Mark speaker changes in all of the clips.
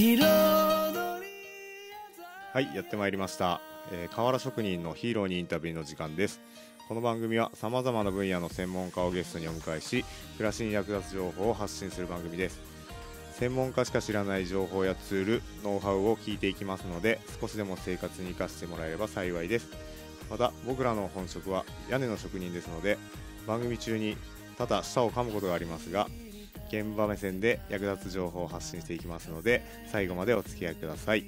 Speaker 1: はいやってまいりました、えー、原職人のヒーローにインタビューの時間ですこの番組はさまざまな分野の専門家をゲストにお迎えし暮らしに役立つ情報を発信する番組です専門家しか知らない情報やツールノウハウを聞いていきますので少しでも生活に生かしてもらえれば幸いですまた僕らの本職は屋根の職人ですので番組中にただ舌を噛むことがありますが現場目線で役立つ情報を発信していきますので最後までお付き合いください、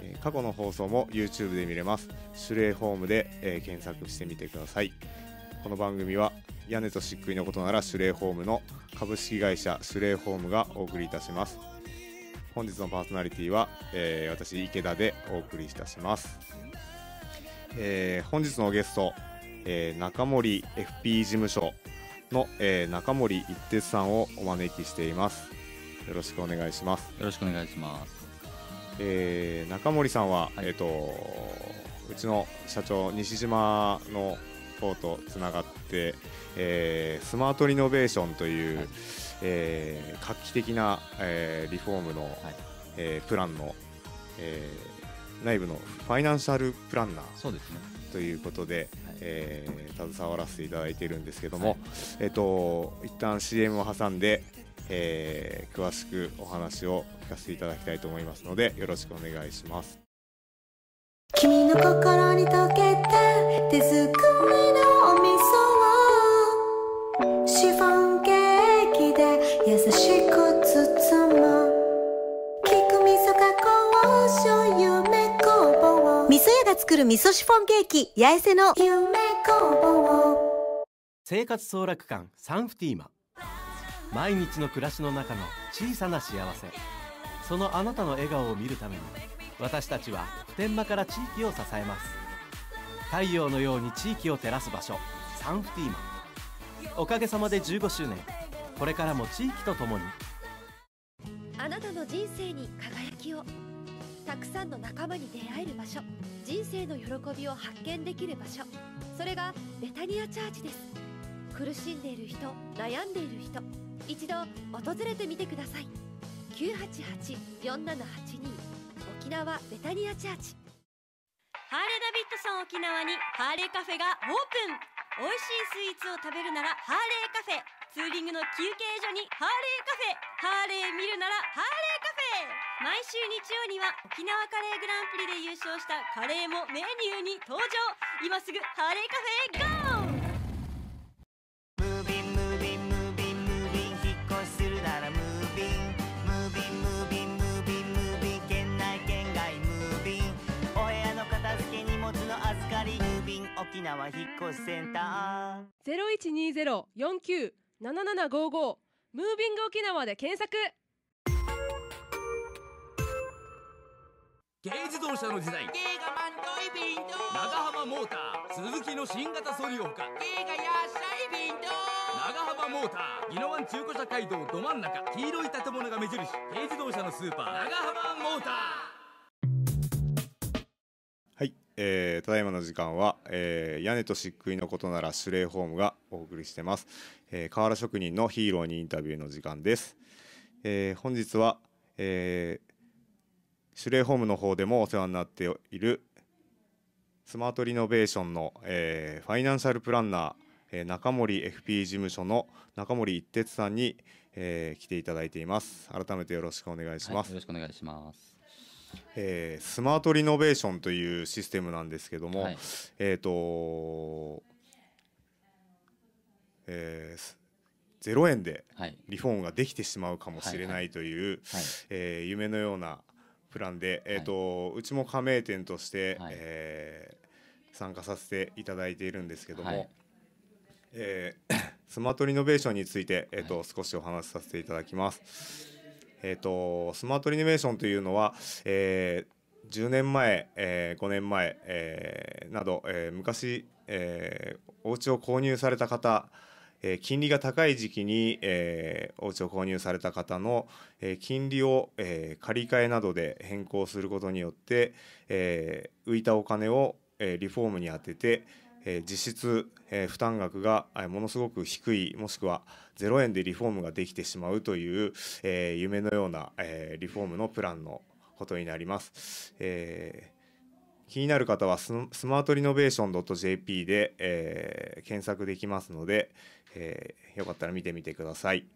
Speaker 1: えー、過去の放送も YouTube で見れますレーホームで、えー、検索してみてくださいこの番組は屋根と漆喰のことならレーホームの株式会社レーホームがお送りいたします本日のパーソナリティは、えー、私池田でお送りいたします、えー、本日のゲスト、えー、中森 FP 事務所の、えー、中森一徹さんをお招きしていますよろしくお願いしますよろしくお願いします、えー、中森さんは、はい、えっ、ー、とうちの社長西島の方とつながって、えー、スマートリノベーションという、はい、えー、画期的な、えー、リフォームの、はい、えー、プランの、えー、内部のファイナンシャルプランナーそうですねということで、えー、携わらせていただいているんですけども、はい、えっ、ー、と一旦 CM を挟んで、えー、詳しくお話を聞かせていただきたいと思いますのでよろしくお願いします
Speaker 2: 君の心に溶けて手作りのお味噌作る味噌シフォンケーキ八重瀬の夢工房
Speaker 1: 生活総楽館サンフティーマ毎日の暮らしの中の小さな幸せそのあなたの笑顔を見るために私たちは普天間から地域を支えます太陽のように地域を照らす場所サンフティーマおかげさまで15周年これからも地域とともにあなたの人生に輝きを
Speaker 2: たくさんの仲間に出会える場所人生の喜びを発見できる場所
Speaker 1: それがベタニアチャーチです苦しんでいる人悩んでいる人一度訪れてみてください988-4782
Speaker 2: 沖縄ベタニアチャーチハーレーダビッドソン沖縄にハーレーカフェがオープン美味しいスイーツを食べるならハーレーカフェツーリングの休憩所にハーレーカフェハーレー見るならハーレーカフェ毎週日曜には沖縄カレーグランプリで優勝したカレーもメニューに登場今すぐ
Speaker 1: ハーレ
Speaker 2: ーカフェへゴー沖縄引っ越しセンター一二ゼロ四九7755ムービング沖縄で検索
Speaker 1: 軽自動車の時代イ長浜モーター鈴木の新型ソリオほか長浜モーター宜野
Speaker 2: 湾中古車街道ど真ん中黄色い建物が目印軽自動車のスーパー長浜モーター
Speaker 1: えー、ただいまの時間は、えー、屋根と漆喰のことならシュレ礼ホームがお送りしてます、えー、原職人のヒーローにインタビューの時間です、えー、本日は、えー、レ礼ホームの方でもお世話になっているスマートリノベーションの、えー、ファイナンシャルプランナー、えー、中森 FP 事務所の中森一徹さんに、えー、来ていただいています改めてよろしくお願いします、はい、よろしくお願いしますえー、スマートリノベーションというシステムなんですけども、はい、えっ、ー、とえー、0円でリフォームができてしまうかもしれないという、はい、えー、夢のようなプランで、えーと、はい、うちも加盟店として、はい、えー、参加させていただいているんですけども、はい、えー、スマートリノベーションについて、えーと少しお話しさせていただきます。えーと、スマートリニメーションというのは、えー、10年前、えー、5年前、えー、など、えー、昔、えー、お家を購入された方えー、金利が高い時期に、えー、お家を購入された方の、えー、金利を、えー、借り換えなどで変更することによって、えー、浮いたお金を、えー、リフォームに充てて、え実質、え負担額が、えものすごく低いもしくは0円でリフォームができてしまうという、え夢のような、えリフォームのプランのことになります。え気になる方はスマートリノベーション .jp で、え検索できますので、えよかったら見てみてください。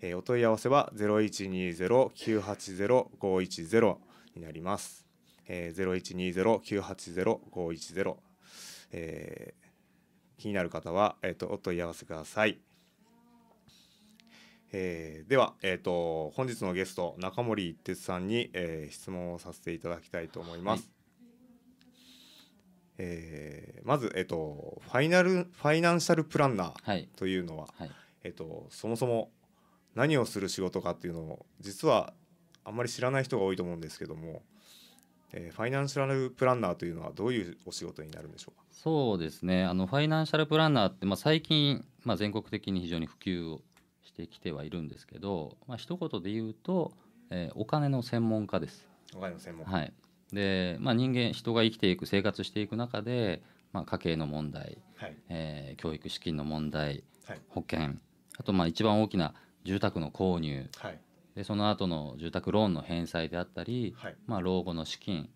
Speaker 1: えお問い合わせは0120-980-510になります。え0120-980-510えー、気になる方は、えーと、お問い合わせください。えー、では、えーと、本日のゲスト中森一さんに、えー、質問をさせていただきたいと思います。はいえー、まず、えっと、ファイナルファイナンシャルプランナーというのは、はいはい、えっと、そもそも何をする仕事かというのを実はあんまり知らない人が多いと思うんですけどもえー、ファイナンシャルプランナーというのはどういうお仕事になるんでしょうか
Speaker 2: そうですねあのファイナンシャルプランナーって、まあ、最近、まあ、全国的に非常に普及をしてきてはいるんですけど、まあ一言で言うと、えー、お金の専門家です。
Speaker 1: お金の専門家、はい
Speaker 2: でまあ、人間人が生きていく生活していく中で、まあ、家計の問題、はい、えー、教育資金の問題、はい、保険あとまあ一番大きな住宅の購入、はいでその後の住宅ローンの返済であったり、はい、まあ、老後の資金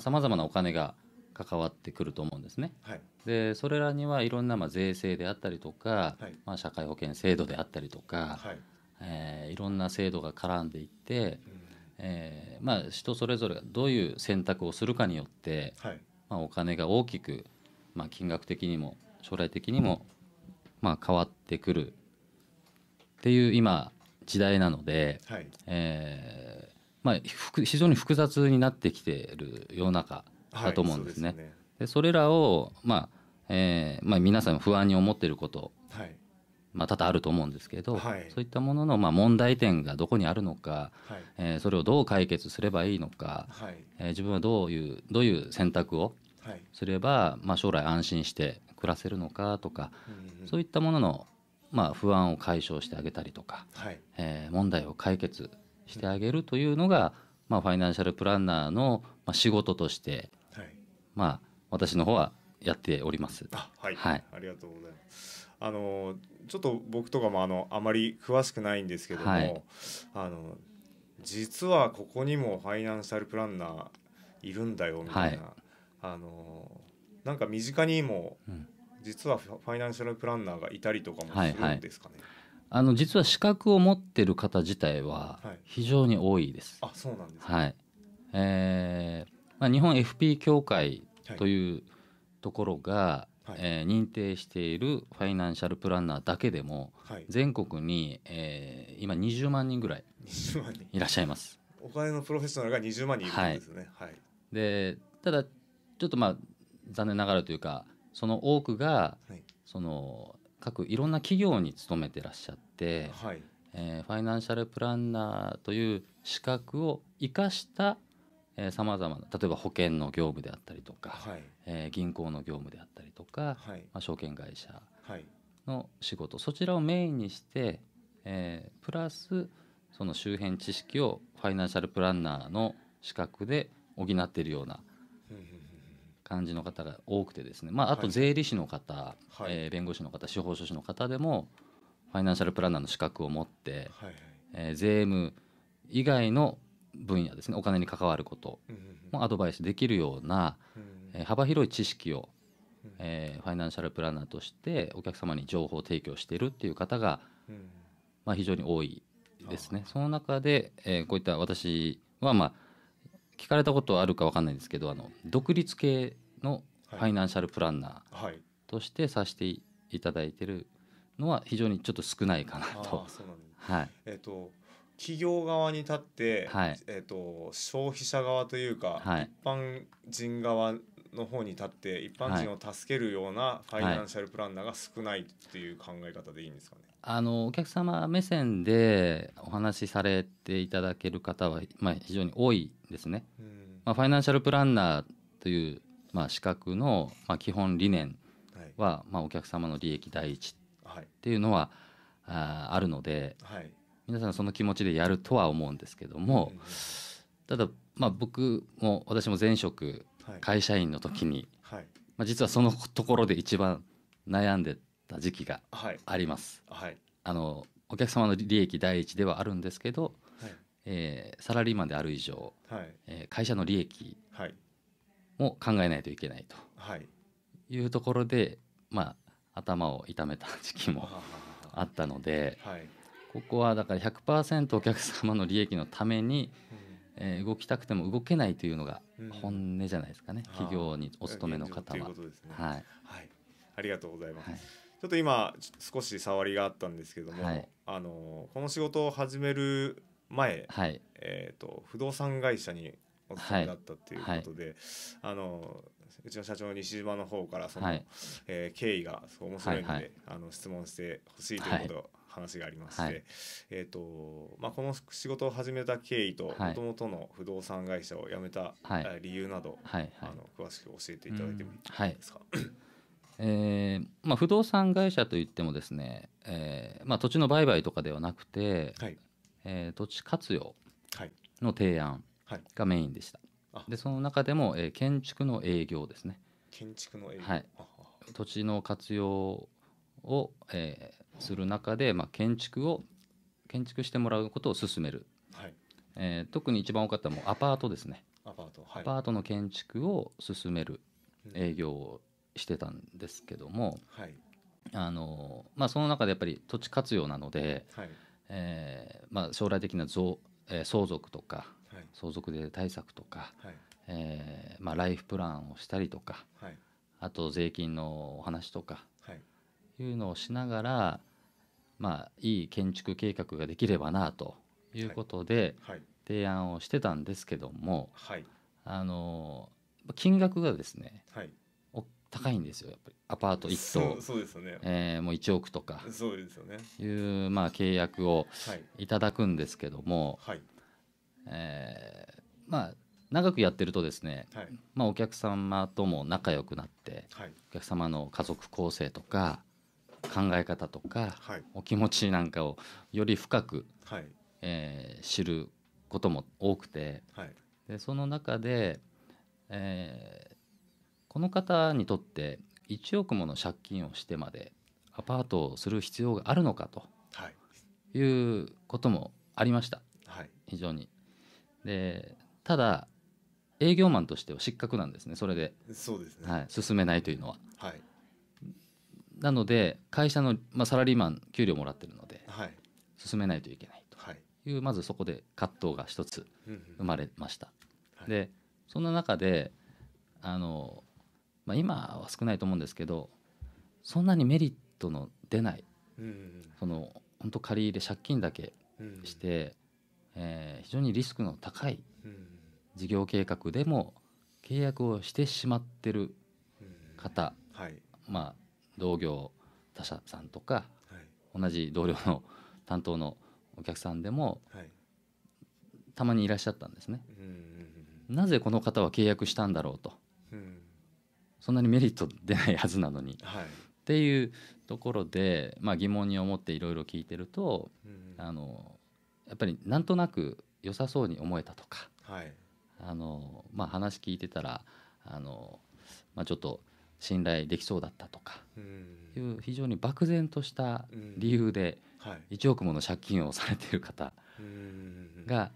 Speaker 2: さまざ、まなお金が関わってくると思うんですね。はい、でそれらにはいろんなまあ税制であったりとか、はい、まあ、社会保険制度であったりとか、はいえー、いろんな制度が絡んでいって、うん、えー、まあ、人それぞれがどういう選択をするかによって、はいまあ、お金が大きく、まあ、金額的にも将来的にも、まあ、変わってくるっていう今時代なので、はい、えー、まあ、非常に複雑になってきている世の中だと思うんですね。はい、そで、ね、それらを、まあえーまあ、皆さん不安に思っていること、はいまあ、多々あると思うんですけど、はい、そういったものの、まあ、問題点がどこにあるのか、はい、えー、それをどう解決すればいいのか、はい、えー、自分はどういうどういう選択をすれば、まあ、将来安心して暮らせるのかとか、うんうん、そういったもののまあ、不安を解消してあげたりとか、はい、えー、問題を解決してあげるというのが、まあ、ファイナンシャルプランナーの仕事として、はい、まあ、私の方はやっておりま
Speaker 1: す。はい、はい、ありがとうございます。あのちょっと僕とかもあのあまり詳しくないんですけども、はい、あの実はここにもファイナンシャルプランナーいるんだよみたいな、はい、あのなんか身近にも、う実はファイナンシャルプランナーがいたりとかもするんですかね、はいはい、
Speaker 2: あの実は資格を持ってる方自体は非常に多いです。はい、あそうなんです、ね、はいえーまあ、日本 FP 協会というところが、はい、えー、認定しているファイナンシャルプランナーだけでも、はい、全国に、えー、今20万人ぐらいいらっしゃいます。
Speaker 1: お金のプロフェッショナルが20万人いるんですね。はい、はい、
Speaker 2: でただちょっとまあ残念ながらというかその多くが、はい、その各いろんな企業に勤めてらっしゃって、はい、えー、ファイナンシャルプランナーという資格を生かしたさまざまな例えば保険の業務であったりとか、はい、えー、銀行の業務であったりとか、はい、まあ、証券会社の仕事、そちらをメインにして、えー、プラスその周辺知識をファイナンシャルプランナーの資格で補っているような感じの方が多くてですね、まあ、あと税理士の方、はい、えー、弁護士の方司法書士の方でもファイナンシャルプランナーの資格を持って、はい、えー、税務以外の分野ですねお金に関わることもアドバイスできるような、えー、幅広い知識を、ええファイナンシャルプランナーとしてお客様に情報提供しているっていう方が、まあ、非常に多いですね。その中で、えこういった私は、まあ聞かれたことあるか分かんないんですけどあの独立系のファイナンシャルプランナーとしてさせていただいてるのは非常にちょっと少ないかなと。はい、
Speaker 1: えっ、ー、と企業側に立って、はい、えーと、消費者側というか、はい、一般人側の方に立って一般人を助けるようなファイナンシャルプランナーが少ないっていう考え方でいいんですかね、
Speaker 2: あのお客様目線でお話しされていただける方は、まあ、非常に多いですね。まあ、ファイナンシャルプランナーという、まあ、資格の、まあ、基本理念は、はい、まあ、お客様の利益第一っていうのは、はい、ああるので、はい、皆さんその気持ちでやるとは思うんですけども、うん、ただ、まあ、僕も私も前職、会社員の時に、はいまあ、実はそのところで一番悩んでった時期があります。はい、はい、あのお客様の利益第一ではあるんですけど、はい、えー、サラリーマンである以上、はい、えー、会社の利益も考えないといけないと、い、うところで、まあ、頭を痛めた時期もあったので、はい、ここはだから100%お客様の利益のために、えー、動きたくても動けないというのが本音じゃないですかね、うん、企業にお勤めの方は。
Speaker 1: はい、ありがとうございます、ちょっと今少し触りがあったんですけども、はい、あのこの仕事を始める前、はい、えーと、不動産会社にお勤めだったっていうことで、はい、あのうちの社長西島の方からその、はい、えー、経緯が面白いので、はいはい、あの質問してほしいということ話がありまして、はい、えーとまあ、この仕事を始めた経緯ともともとの不動産会社を辞めた理由など、あの詳しく教えていただいてもい
Speaker 2: いですか、えーまあ、不動産会社といってもですね、えーまあ、土地の売買とかではなくて、はいえー、土地活用の提案がメインでした、はい、でその中でも、えー、建築の営業ですね
Speaker 1: 建築の営業、
Speaker 2: はい、土地の活用を、えー、する中で、まあ、建築を建築してもらうことを進める、はいえー、特に一番多かったのはアパートですね
Speaker 1: アパート、はい、アパート
Speaker 2: の建築を進める営業を、うんしてたんですけども、はいあのまあ、その中でやっぱり土地活用なので、はいえーまあ、将来的な増、えー、相続とか、はい、相続税対策とか、はいえーまあ、ライフプランをしたりとか、はい、あと税金のお話とか、はい、いうのをしながら、まあ、いい建築計画ができればなということで、はい、提案をしてたんですけども、はい、あの金額がですね、はい、高いんですよやっぱりアパート1棟えもう1億とかそうですよ、ね、いう、まあ、契約をいただくんですけども、はい、えー、まあ、長くやってるとですね、はい、まあ、お客様とも仲良くなって、はい、お客様の家族構成とか考え方とか、はい、お気持ちなんかをより深く、はい、えー、知ることも多くて、でその中で、えーこの方にとって1億もの借金をしてまでアパートをする必要があるのかと、はい、いうこともありました、はい、非常に。でただ営業マンとしては失格なんですねそれでそうですね、はい、進めないという
Speaker 1: のは。はい、
Speaker 2: なので会社の、まあ、サラリーマン給料もらってるので、はい、進めないといけないという、まずそこで葛藤が一つ生まれました。うんうん、でそんな中であのまあ、今は少ないと思うんですけどそんなにメリットの出ない、うん、その本当借り入れ借金だけして、うん、えー、非常にリスクの高い事業計画でも契約をしてしまってる方、うんはい、まあ、同業他社さんとか、はい、同じ同僚の担当のお客さんでも、はい、たまにいらっしゃったんですね。なぜこの方は契約したんだろうと。そんなにメリット出ないはずなのに、はい、っていうところで、まあ、疑問に思っていろいろ聞いてると、うん、あのやっぱりなんとなく良さそうに思えたとか、はい、あのまあ、話聞いてたらあの、まあ、ちょっと信頼できそうだったとかいう非常に漠然とした理由で1億もの借金をされている方が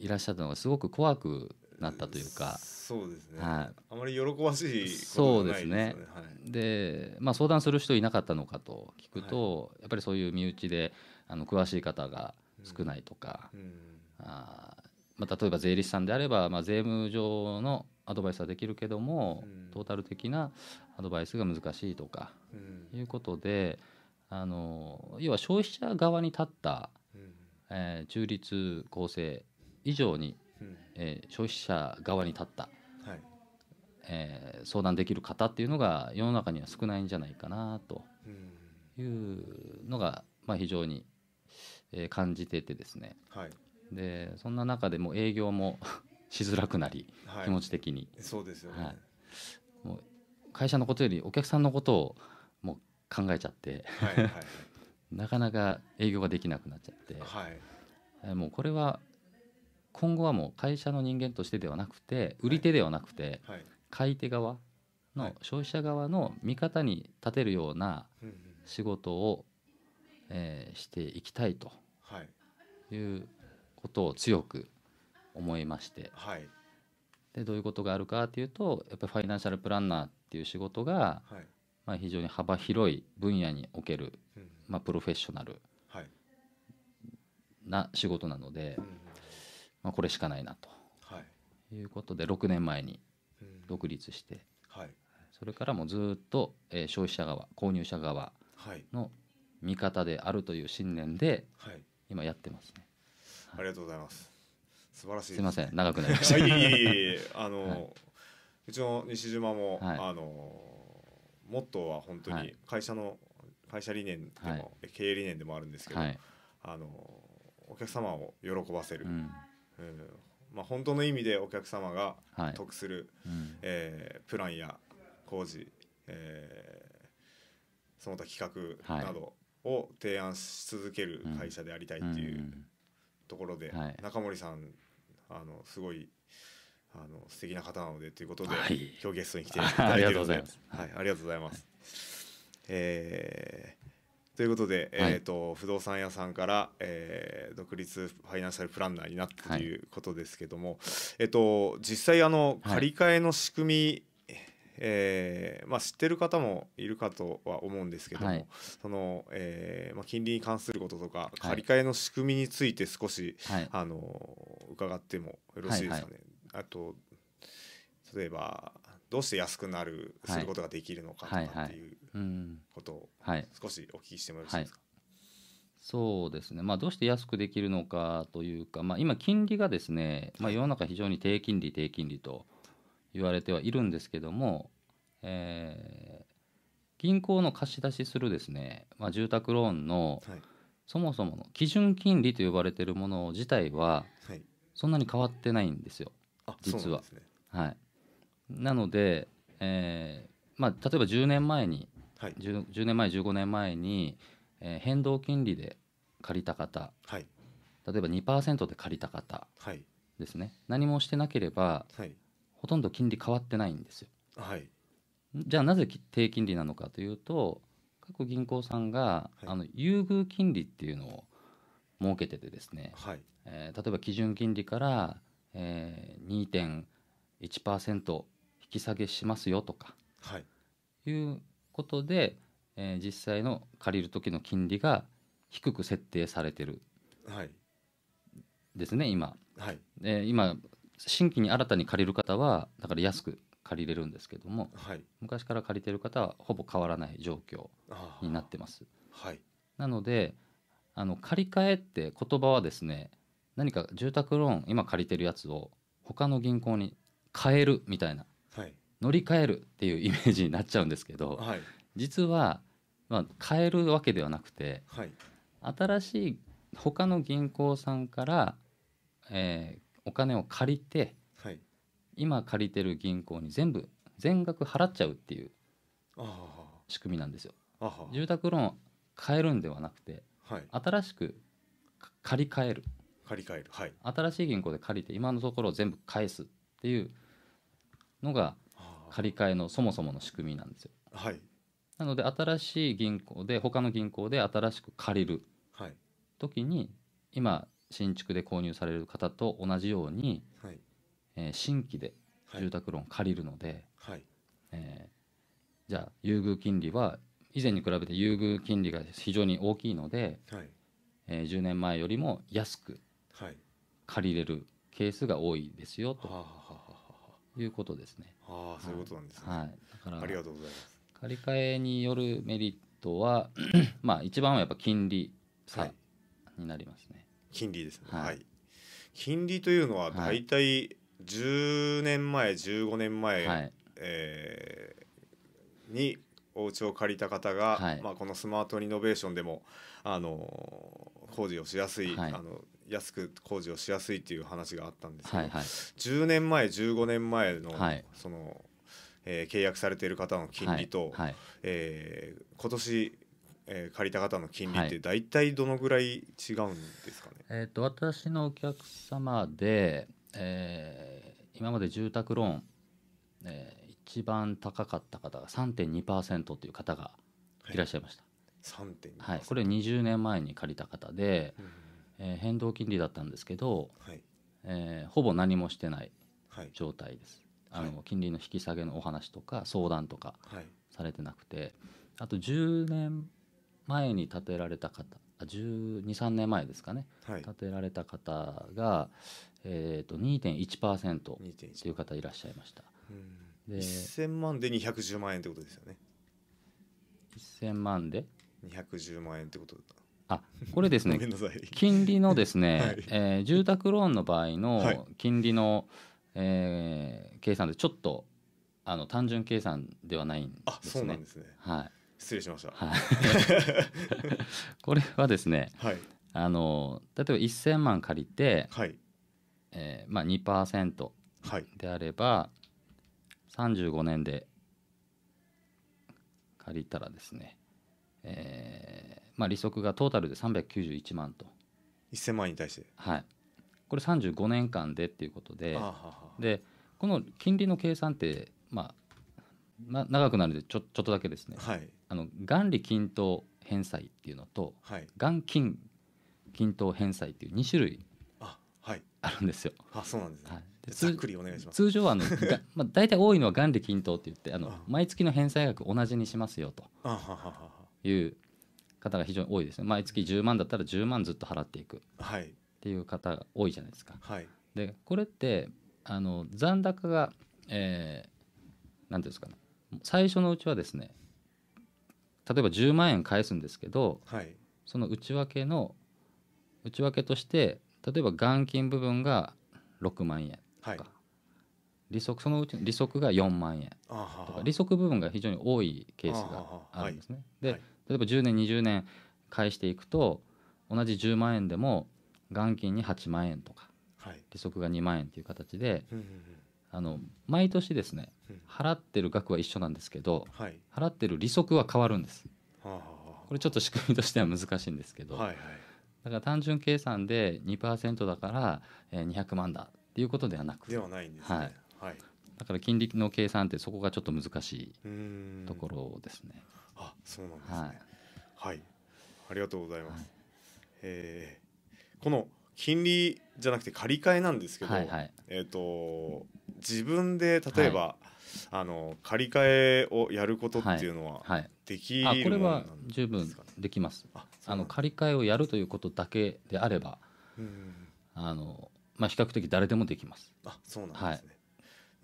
Speaker 2: いらっしゃったのがすごく怖くなったというかそうですね、はい、
Speaker 1: あまり喜ばしい、ね、そうですね、はい、
Speaker 2: で、まあ、相談する人いなかったのかと聞くと、はい、やっぱりそういう身内であの詳しい方が少ないとか、うんうん、あまあ、例えば税理士さんであれば、まあ、税務上のアドバイスはできるけども、うん、トータル的なアドバイスが難しいとか、いうことであの要は消費者側に立った、うん、えー、中立公正以上に、うん、えー、消費者側に立ったえー、相談できる方っていうのが世の中には少ないんじゃないかなというのが、まあ、非常に、えー、感じててですね、はい、でそんな中でも営業も しづらくなり、
Speaker 1: はい、気持ち的にそうですよね、は
Speaker 2: い、もう会社のことよりお客さんのことをもう考えちゃってはいはい、はい、なかなか営業ができなくなっちゃって、はい、えー、もうこれは今後はもう会社の人間としてではなくて売り手ではなくて、はい、買い手側の消費者側の味方に立てるような仕事を、えしていきたいということを強く思いまして、でどういうことがあるかっていうとやっぱりファイナンシャルプランナーっていう仕事が、まあ、非常に幅広い分野における、まあ、プロフェッショナルな仕事なので、まあ、これしかないなと、いうことで6年前に。独立して、はい、それからもずっと、えー、消費者側購入者側の味方であるという信念で、はい、今やってますね、
Speaker 1: はい、ありがとうございます素晴らしいす、ね、みません長くなりました いいあの、はい、うちの西島も、あのモットーは本当に会社の、会社理念でも、経営理念でもあるんですけど、
Speaker 2: あ
Speaker 1: のお客様を喜ばせる、うん、うんまあ、本当の意味でお客様が得する、はい、えー、プランや工事、えー、その他企画などを提案し続ける会社でありたいっていうところで、はい、中森さんあのすごいあの素敵な方なのでということで、はい、今日ゲストに来ていただいてはい、ありがとうございます。はい、ありがとうございます。えということで、はい、えーと、不動産屋さんから、えー、独立ファイナンシャルプランナーになったということですけども、はい、えーと、実際あの借り換えの仕組み、はい、えー、まあ、知ってる方もいるかとは思うんですけども、そのえーまあ、金利に関することとか借り換えの仕組みについて少し、あの伺ってもよろしいですかね。あと例えばどうして安くなる、することができるのかとかっていうことを少しお聞きしてもよろしいです
Speaker 2: か、そうですね、まあ、どうして安くできるのかというか、まあ、今、金利がですね、まあ、世の中、非常に低金利、低金利と言われてはいるんですけども、えー、銀行の貸し出しするですね、まあ、住宅ローンの、そもそもの基準金利と呼ばれているもの自体は、そんなに変わってないんですよ、実は。はい、なので、えーまあ、例えば10年前に、はい、10, 10年前15年前に、えー、変動金利で借りた方、はい、例えば2%で借りた方ですね、はい、何もしてなければ、はい、ほとんど金利変わってないんですよ。はい、じゃあなぜ低金利なのかというと各銀行さんが、はい、あの優遇金利っていうのを設けててですね、はいえー、例えば基準金利から、えー、2.1%引き下げしますよとか、はい、いうことで、えー、実際の借りる時の金利が低く設定されてる、はい、ですね今、はいえー、今新規に新たに借りる方はだから安く借りれるんですけども、はい、昔から借りてる方はほぼ変わらない状況になってます。はい、なのであの借り換えって言葉はですね何か住宅ローン今借りてるやつを他の銀行に変えるみたいな乗り換えるっていうイメージになっちゃうんですけど、はい、実は、まあ、変えるわけではなくて、はい、新しい他の銀行さんから、えー、お金を借りて、はい、今借りてる銀行に全部全額払っちゃうっていう仕組みなんですよ。住宅ローン変えるんではなくて、はい、新しく借り換える借り換える、はい、新しい銀行で借りて今のところ全部返すっていうのが借り換えのそもそもの仕組みなんですよ。はい、なので新しい銀行で他の銀行で新しく借りる時に、はい、今新築で購入される方と同じように、はい、えー、新規で住宅ローン借りるので、はい、えー、じゃあ優遇金利は以前に比べて優遇金利が非常に大きいので、はい、えー、10年前よりも安く借りれるケースが多いですよと。はははいうことですね。ああ、そういうことなんですね。はい。だからありがとうございます。借り換えによるメリットは まあ一番はやっぱ金利差に
Speaker 1: なりますね。はい、金利ですね。はい。金利というのは大体10年前、15年前、はい、えー、にお家を借りた方が、はい、まあこのスマートリノベーションでもあの工事をしやすい、はい、あの安く工事をしやすいっていう話があったんですけど、はいはい、10年前15年前の、はい、その、えー、契約されている方の金利と、はいはい、えー、今年えー、借りた方の金利って大体どのぐらい違うんですかね、はい、
Speaker 2: えーと、私のお客様で、えー、今まで住宅ローン、えー、一番高かった方が3.2%という方がいらっしゃいまし
Speaker 1: た。はい、3.2%、
Speaker 2: はい、これ20年前に借りた方で、うんえー、変動金利だったんですけど、はいえー、ほぼ何もしてない状態です、はい、あの金利の引き下げのお話とか相談とかされてなくて、はい、あと10年前に建てられた方123年前ですかね、はい、建てられた方が、えーと、2.1%という方いらっしゃいました
Speaker 1: で1000万で210万円ってことですよね1000万で210万円ってことだった
Speaker 2: あこれですね金利のですね、はい、えー、住宅ローンの場合の金利の、はい、えー、計算でちょっとあの単純計算ではないんですね。すねはい、失礼しました。はい、これはですね、はい、あの例えば1,000万借りて、はいえーまあ2、2%であれば、はい、35年で借りたらですね、えーまあ、利息がトータルで391万と1000万に対してはいこれ35年間でっていうことででこの金利の計算って、まあ、まあ長くなるのでちょちょっとだけですね、はい、あの元利均等返済っていうのと、はい、元金均等返済っていう2種類あ,、はい、あるんですよ。あそうなんですね、はい、
Speaker 1: ざっくりお願いします通常はあの
Speaker 2: まあ、大体多いのは元利均等って言ってあの毎月の返済額同じにしますよという方が非常に多いですね毎月10万だったら10万ずっと払っていくっていう方が多いじゃないですか。はい、でこれってあの残高が何、えー、て言うんですかね最初のうちはですね例えば10万円返すんですけど、はい、その内訳の内訳として例えば元金部分が6万円とか、はい、利息そのうち利息が4万円とか利息部分が非常に多いケースがあるんですね。で、例えば10年20年返していくと同じ10万円でも元金に8万円とか、はい、利息が2万円という形で、あの毎年ですね払ってる額は一緒なんですけど、はい、払ってる利息は変わるんです、はあ、これちょっと仕組みとしては難しいんですけど、はいはい、だから単純計算で2%だから200万だっていうことではなくではないんですね、はい、はい、だから金利の計算ってそこがちょっと難し
Speaker 1: いところですね。あそうなんですね、はい、はい、ありがとうございます、はい、えー、この金利じゃなくて借り換えなんですけど、はいはい、えっ、ー、と自分で例えば、はい、あの借り換えをやることっていうのは、はい、できる、ね、これは
Speaker 2: 十分できます。あの借り換えをやるということだけであれば、うんあのまあ比較的誰でもできます。あ、そうなんですね。はい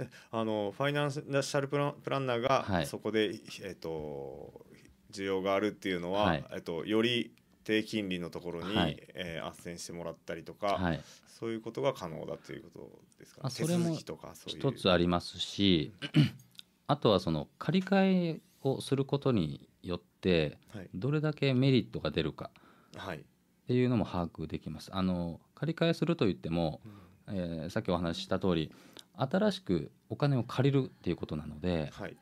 Speaker 1: あのファイナンシャルプランナーがそこで、はい、えっと、需要があるっていうのは、はい、えっと、より低金利のところに、はい、えー、斡旋してもらったりとか、はい、そういうことが可能だということですか、ね、それも一
Speaker 2: つありますし、あとはその借り換えをすることによってどれだけメリットが出るかっていうのも把握できます。あの借り換えすると言っても、うん、えー、さっきお話しした通り新しくお金を借りるっていうことなので、はい、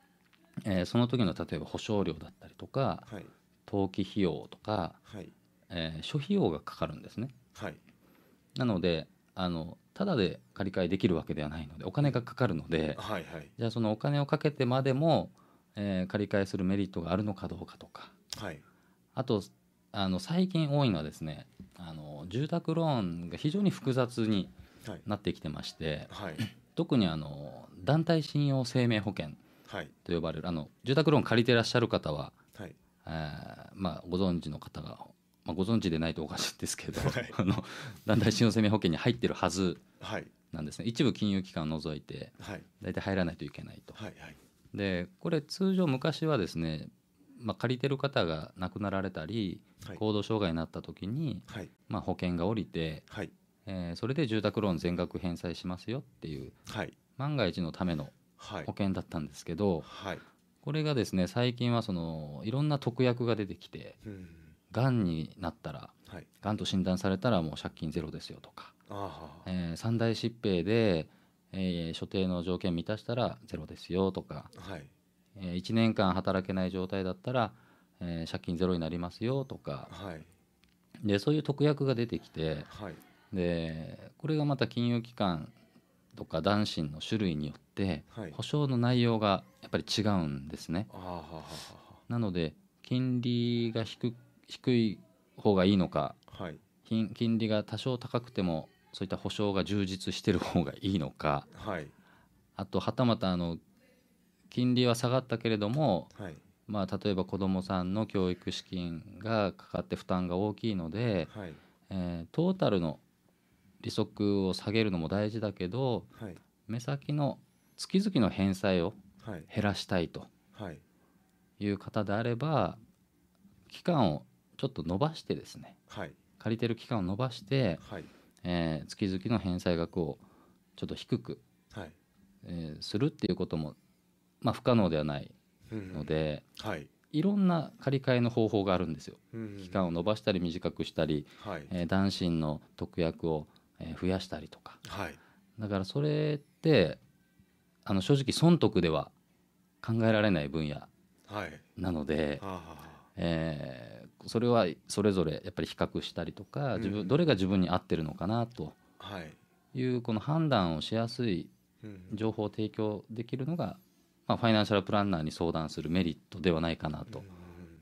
Speaker 2: えー、その時の例えば保証料だったりとか、はい、登記費用とか、はい、えー、諸費用がかかるんですね。はい、なのであのただで借り換えできるわけではないのでお金がかかるので、はいはい、じゃあそのお金をかけてまでも、えー、借り換えするメリットがあるのかどうかとか、はい、あとあの最近多いのはですねあの住宅ローンが非常に複雑になってきてまして、はい、はい特にあの団体信用生命保険と呼ばれる、あの住宅ローン借りてらっしゃる方は、はいえーまあ、ご存知の方が、まあ、ご存知でないとおかしいんですけど、はい、あの団体信用生命保険に入ってるはずなんですね、はい、一部金融機関を除いて、はい、大体入らないといけないと。はいはい、でこれ通常昔はですねまあ、借りてる方が亡くなられたり、行動障害になった時に、まあ、保険が下りて、えー、それで住宅ローン全額返済しますよっていう、はい、万が一のための保険だったんですけど、はい、これがですね最近はそのいろんな特約が出てきて、うん、がんになったら、はい、がんと診断されたらもう借金ゼロですよとか、えー、三大疾病で、えー、所定の条件満たしたらゼロですよとか、はいえー、1年間働けない状態だったら、えー、借金ゼロになりますよとか、はい、でそういう特約が出てきて、はいでこれがまた金融機関とか男子の種類によって保証の内容がやっぱり違うんですね。はい、なので金利が低い方がいいのか、はい、金利が多少高くてもそういった保証が充実してる方がいいのか、はい、あとはたまたあの金利は下がったけれども、はい、まあ、例えば子どもさんの教育資金がかかって負担が大きいので、はい、えー、トータルの利息を下げるのも大事だけど、はい、目先の月々の返済を減らしたいという方であれば期間をちょっと延ばしてですね、はい、借りてる期間を延ばして、はい、えー、月々の返済額をちょっと低く、はい、えー、するっていうことも、まあ、不可能ではないので、うんうん、い、ろんな借り換えの方法があるんですよ。うん期間を伸ばしたり短くしたり、はい、えー、男子の特約を増やしたりとか、はい、だからそれってあの正直損得では考えられない分野なので、はいはあ、えー、それはそれぞれやっぱり比較したりとか自分、うん、どれが自分に合ってるのかなという、この判断をしやすい
Speaker 1: 情報を提供できるのが、
Speaker 2: まあ、ファイナンシャルプランナーに相談するメリットではないかなと。う
Speaker 1: ん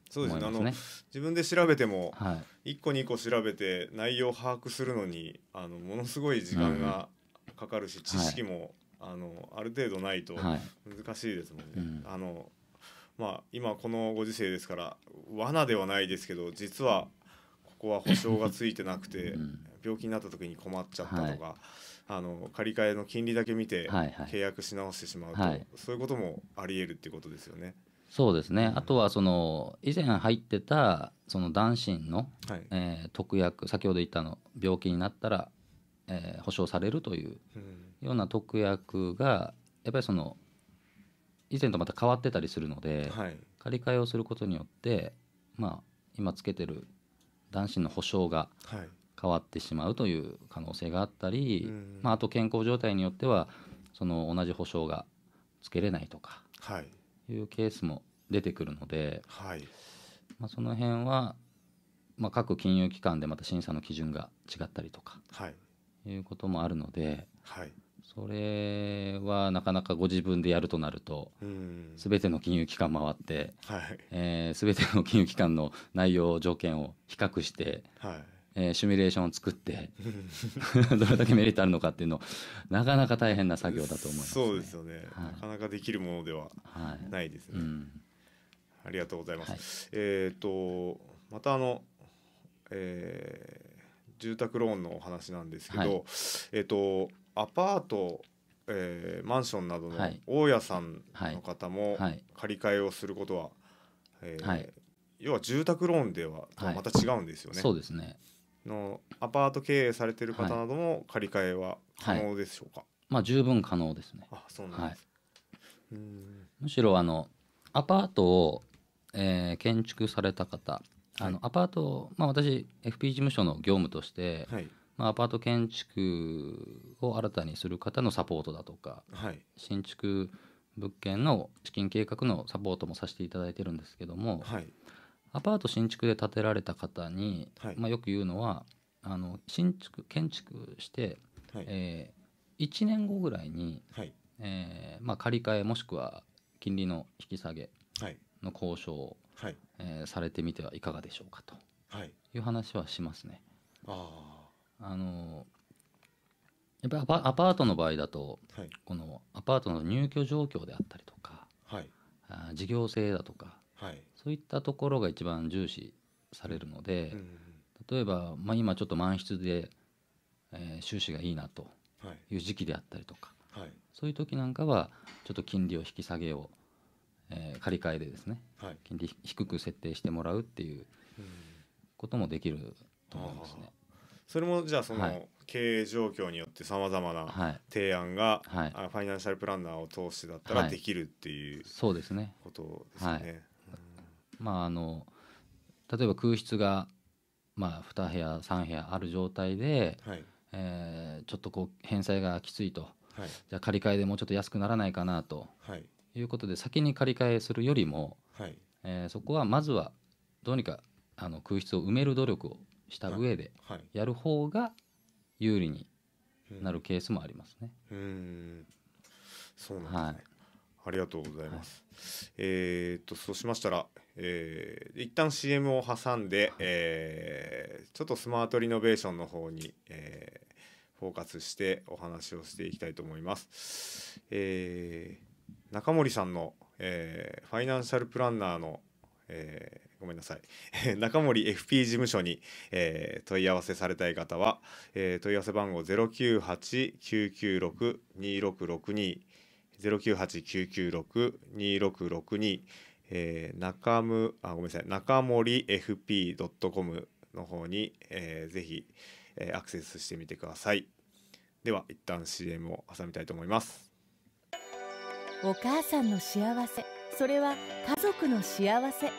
Speaker 1: そうですね、ね、あの自分で調べても、はい、1個2個調べて内容を把握するのにあのものすごい時間がかかるし、うん、知識も、はい、あのある程度ないと難しいですもんね。はいあのまあ、今このご時世ですから罠ではないですけど実はここは保証がついてなくて、うん、病気になった時に困っちゃったとか、あの借り換えの金利だけ見て契約し直してしまうと、はいはい、そういうこともありえるっていうことですよね。
Speaker 2: そうですね、あとはその以前入ってたその男子の、はい、えー、特約先ほど言ったの病気になったら、えー、保証されるというような特約がやっぱりその以前とまた変わってたりするので、はい、借り換えをすることによってまあ今つけてる男子の保障が変わってしまうという可能性があったり、はい、まあ、あと健康状態によってはその同じ保障がつけれないとか、はい、いうケースも出てくるので、はいまあ、その辺は、まあ、各金融機関でまた審査の基準が違ったりとか、はい、いうこともあるので、はい、それはなかなかご自分でやるとなるとすべての金融機関回ってすべ、はいえー、ての金融機関の内容条件を比較して、はいえシミュレーションを作って どれだけメリットあるのかっていうのなかなか大変な作業だと思います、
Speaker 1: ね、そうですよね、はい、なかなかできるものではないですね。はいうんありがとうございます。はい、えっ、ー、とまたあの、えー、住宅ローンのお話なんですけど、はい、えっ、ー、とアパートえー、マンションなどの大家さんの方も借り換えをすることは、えー要は住宅ローンではまた違うんですよね。そうですねのアパート経営されてる方なども借り換えは可能でしょうか、
Speaker 2: まあ、十分可能ですね。
Speaker 1: あそうなんです、
Speaker 2: はい、むしろあのアパートをえー、建築された方あの、アパート、まあ、私 FP 事務所の業務として、はいまあ、アパート建築を新たにする方のサポートだとか、はい、新築物件の資金計画のサポートもさせていただいてるんですけども、はい、アパート新築で建てられた方に、はい、まあ、よく言うのはあの新築建築して、はい、えー、1年後ぐらいに、はい、えー、まあ、借り換えもしくは金利の引き下げ、はい、の交渉を、はいえー、されてみてはいかがでしょうかとはいいう話はしますね。ああのやっぱりアパートの場合だと、はい、このアパートの入居状況であったりとか、はい、あ事業性だとか、はい、そういったところが一番重視されるので、うん、例えば、まあ、今ちょっと満室で、えー、収支がいいなという時期であったりとか、はい、そういう時なんかはちょっと金利を引き下げをえー、借り換えでですね、はい、金利低く設定してもらうっていうこともできると思い
Speaker 1: ますね。それもじゃあその経営状況によってさまざまな提案が、はい、ファイナンシャルプランナーを通してだったらできるっていう、そうですねことですね。はい、
Speaker 2: まああの例えば空室がまあ2部屋3部屋ある状態で、はい、えー、ちょっとこう返済がきついと、はい、じゃあ借り換えでもうちょっと安くならないかなと、はい、いうことで先に借り換えするよりも、はい、えー、そこはまずはどうにかあの空室を埋める努力をした上でやる方
Speaker 1: が有利になるケースもありますね。うん、うんそうなんですね、はい、ありがとうございます。はい、えー、っとそうしましたら、えー、一旦 CM を挟んで、はい、えー、ちょっとスマートリノベーションの方に、えー、フォーカスしてお話をしていきたいと思います。えー中森さんの、えー、ファイナンシャルプランナーの、えー、ごめんなさい 中森 FP 事務所に、えー、問い合わせされたい方は、えー、問い合わせ番号098-996-2662二ゼロ九八九九六二六六二中むあごめんなさい中森 FP.com の方に、えー、ぜひ、えー、アクセスしてみてくださいでは一旦 CM を挟みたいと思いますお母さんの幸せそれは家族の幸せ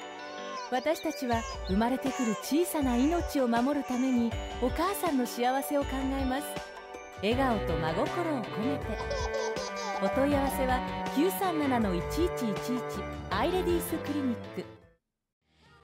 Speaker 2: 私たちは生まれてくる小さな命を守るためにお母さんの幸せを考えます笑顔と真心を込めてお問い合わせは937-1111アイレディースクリニック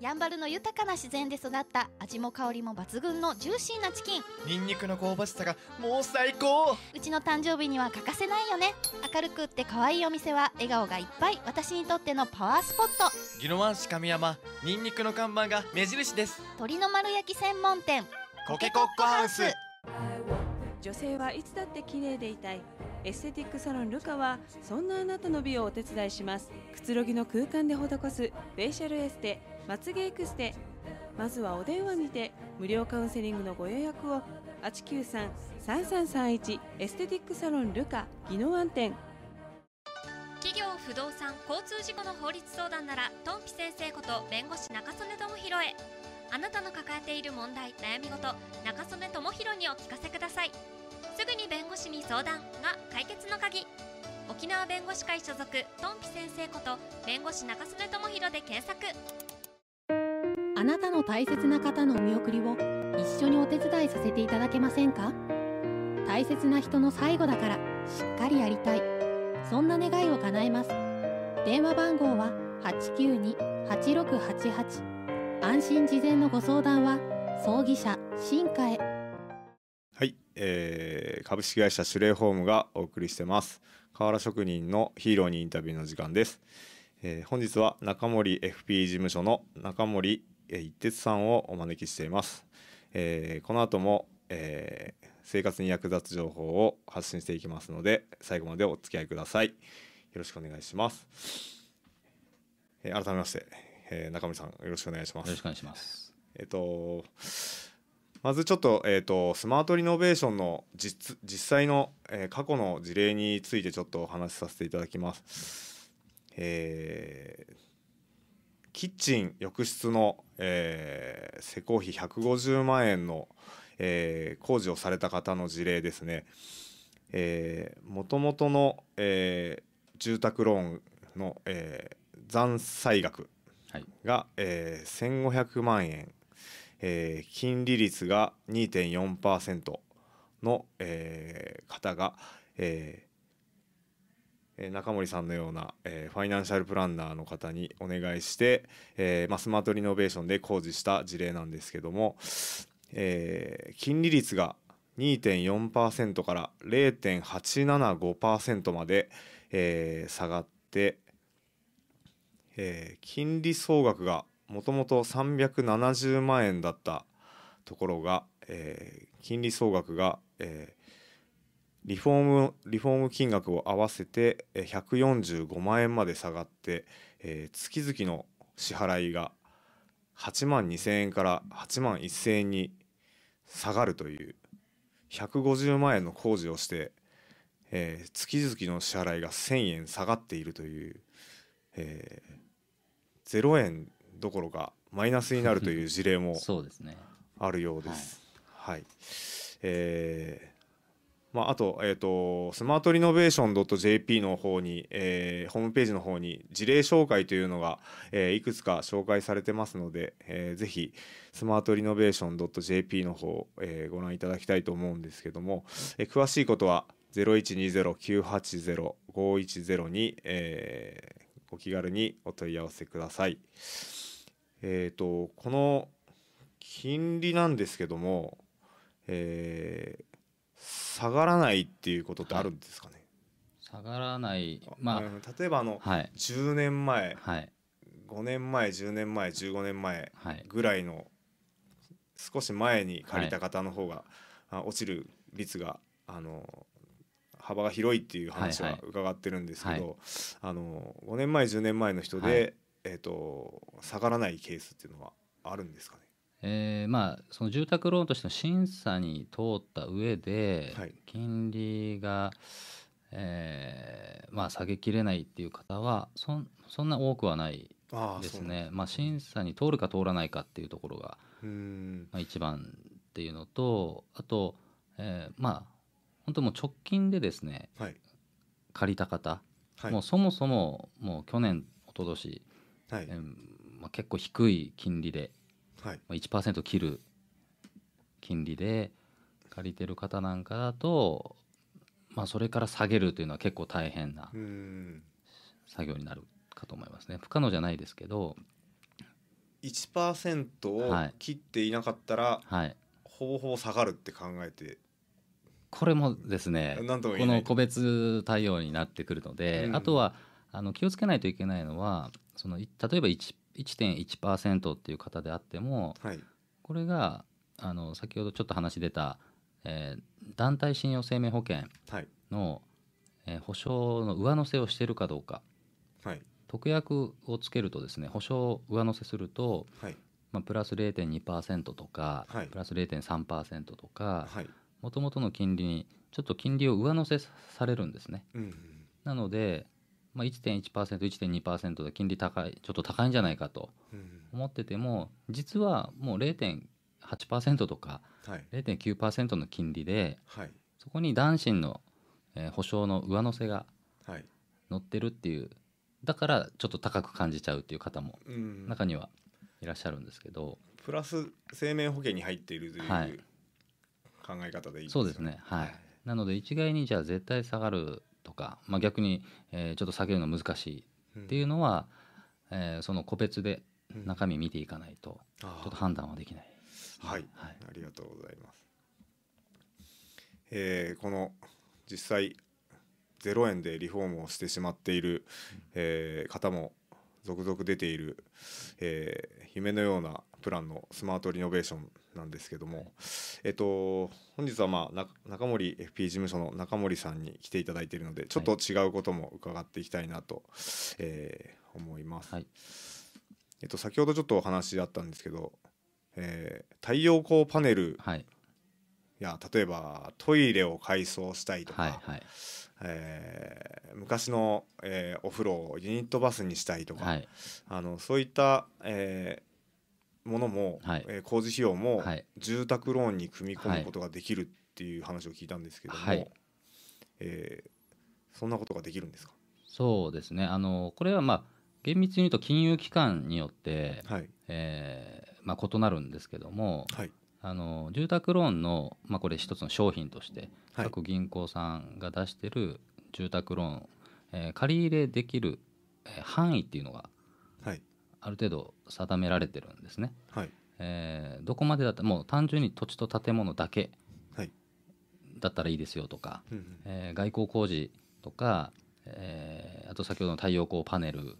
Speaker 2: やんばるの豊かな自然で育った味も香りも抜群のジューシーなチキン
Speaker 1: ニンニクの香ばしさがもう最高うちの誕生日には欠かせないよね明るくって可愛いお店は笑顔がいっぱい私にとってのパワースポットギノワン市神山ニンニクの看板が目印です
Speaker 2: 鶏の丸焼き専門店
Speaker 1: コケコッコハウス
Speaker 2: 女性はいつだって綺麗でいたいエステティックサロンルカはそんなあなたの美をお手伝いしますくつろぎの空間で施すフェイシャルエステまつげエクステまずはお電話にて無料カウンセリングのご予約を893-3331エステティックサロンルカ技能案店
Speaker 1: 企業不動産交通事故の法律相談ならトンピ先生こと弁護士中曽根智弘へあなたの抱えている問題悩み事中曽根智弘にお聞かせくださいすぐに弁護士に相談が解決の鍵沖縄弁護士会所属トンピ先生こと弁護士中曽根智弘で検索
Speaker 2: あなたの大切な方のお見送りを一緒にお手伝いさせていただけませんか大切な人の最後だからしっかりやりたいそんな願いを叶えます電話番号は892-8688安心事前のご相談は葬儀社新華へ
Speaker 1: はい、えー、株式会社シュレイホームがお送りしてます河原職人のヒーローにインタビューの時間です、えー、本日は中森 FP 事務所の中森一徹さんをお招きしています。えー、この後も、えー、生活に役立つ情報を発信していきますので、最後までお付き合いください。よろしくお願いします。えー、改めまして、えー、中森さんよろしくお願いします。よろしくお願いします。えっ、ー、とまずちょっと,、えーと、スマートリノベーションの実際の、えー、過去の事例についてちょっとお話しさせていただきます。えーキッチン浴室の、えー、施工費150万円の、えー、工事をされた方の事例ですねもともとの、えー、住宅ローンの、えー、残債額が、はいえー、1500万円、えー、金利率が2.4%の、えー、方が、えー、中森さんのような、えファイナンシャルプランナーの方にお願いして、えまスマートリノベーションで工事した事例なんですけども、え金利率が2.4%から0.875%まで、え下がって、え金利総額がもともと370万円だったところが、え金利総額が、えリフォームリフォーム金額を合わせて145万円まで下がって、えー、月々の支払いが8万2000円から8万1000円に下がるという150万円の工事をして、えー、月々の支払いが1000円下がっているという、えー、0円どころかマイナスになるという事例も あるようです。ですね、はい、はい、えーまあ、あと,、えーと、スマートリノベーション .jp の方に、えー、ホームページの方に事例紹介というのが、えー、いくつか紹介されてますので、えー、ぜひスマートリノベーション .jp の方、えー、ご覧いただきたいと思うんですけども、えー、詳しいことは0 1 2 0 9 8 0 5 1 0に、えー、お気軽にお問い合わせください。えーと、とこの金利なんですけども、えー、下がらないっていうことってあるんですかね、下がらないまあ、例えばあの、はい、10年前、はい、5年前10年前15年前ぐらいの、少し前に借りた方の方が、はい、落ちる率があの幅が広いっていう話は伺ってるんですけど、はいはい、あの5年前10年前の人で、はい、えーと下がらないケースっていうのはあるんですかね
Speaker 2: えー、まあその住宅ローンとしての審査に通った上で、金利が、えまあ下げきれないっていう方はそんそんな多くはないですねまあ、審査に通るか通らないかっていうところが、まあ、一番っていうのとあと、えまあ本当もう直近でですね、借りた方、はい、もうそもそももう去年おととし、はいえまあ、結構低い金利ではい、1%切る金利で借りてる方なんかだと、まあ、それから下げるというのは結構大変な作業になるかと思いますね。不可能じゃないですけど
Speaker 1: 1%を切っていなかったら、はい、ほぼほぼ下がるって考えて
Speaker 2: これもですねこの個別対応になってくるので、うん、あとはあの気をつけないといけないのはその例えば1 1.1%っていう方であっても、はい、これがあの先ほどちょっと話出た、えー、団体信用生命保険の、はい、えー、保証の上乗せをしているかどうか、はい、特約をつけるとですね保証を上乗せすると、はいまあ、プラス0.2%とか、はい、プラス0.3%とかもともとの金利にちょっと金利を上乗せされるんですね。うん、なのでまあ、1.1%、1.2%で金利高い、ちょっと高いんじゃないかと思ってても、実はもう0.8%とか、はい、0.9%の金利で、はい、そこに男子の、えー、保証の上乗せが乗ってるっていう、はい、だからちょっと高く感じちゃうっていう方も中にはいらっしゃるんですけど。
Speaker 1: プラス生命保険に入っているという、はい、考え方でいい、そうで
Speaker 2: すね。はい。なので一概にじゃあ絶対下がるとか、まあ、逆に、えー、ちょっと避けるの難しいっていうのは、うん、えー、その個別で中身見て
Speaker 1: いかないと、ちょっと判断はできない、うん、はい、はい、ありがとうございます、えー、この実際0円でリフォームをしてしまっている、えー、方も続々出ている、えー、夢のようなプランのスマートリノベーションなんですけども、えっと、本日は、まあ、中森 FP 事務所の中森さんに来ていただいているのでちょっと違うことも伺っていきたいなと、はい、えー、思います、はい、えっと、先ほどちょっとお話あったんですけど、えー、太陽光パネル、はい、いや例えばトイレを改装したいとか、はいはいえー、昔の、えー、お風呂をユニットバスにしたいとか、はい、あのそういった、えー、ものも、はい、えー、工事費用も、はい、住宅ローンに組み込むことができるっていう話を聞いたんですけども、はい、えー、そんなことができるんですか
Speaker 2: そうですねあのこれは、まあ、厳密に言うと金融機関によって、はいえーまあ、異なるんですけども、はい、あの住宅ローンの、まあ、これ一つの商品として各銀行さんが出してる住宅ローン、はい、えー、借り入れできる範囲っていうのがある程度定められてるんですね。はい、えー、どこまでだったもう単純に土地と建物だけだったらいいですよとか、はい、えー、外交工事とか、えー、あと先ほどの太陽光パネル